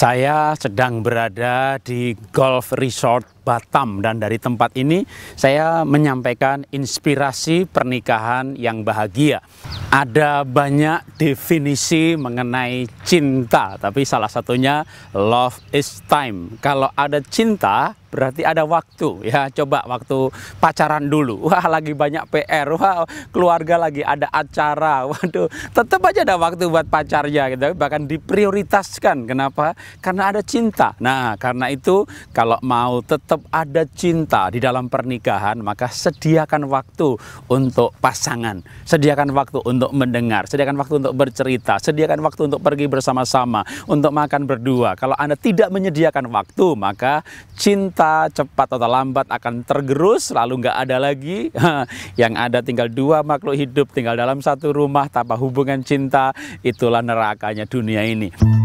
Saya sedang berada di Golf Resort Batam dan dari tempat ini saya menyampaikan inspirasi pernikahan yang bahagia. Ada banyak definisi mengenai cinta, tapi salah satunya love is time. Kalau ada cinta berarti ada waktu ya coba waktu pacaran dulu wah lagi banyak PR wah keluarga lagi ada acara waduh tetap aja ada waktu buat pacarnya gitu bahkan diprioritaskan kenapa karena ada cinta nah karena itu kalau mau tetap tetap ada cinta di dalam pernikahan, maka sediakan waktu untuk pasangan, sediakan waktu untuk mendengar, sediakan waktu untuk bercerita, sediakan waktu untuk pergi bersama-sama, untuk makan berdua. Kalau Anda tidak menyediakan waktu, maka cinta cepat atau lambat akan tergerus, lalu nggak ada lagi. Yang ada tinggal dua makhluk hidup, tinggal dalam satu rumah tanpa hubungan cinta, itulah nerakanya dunia ini.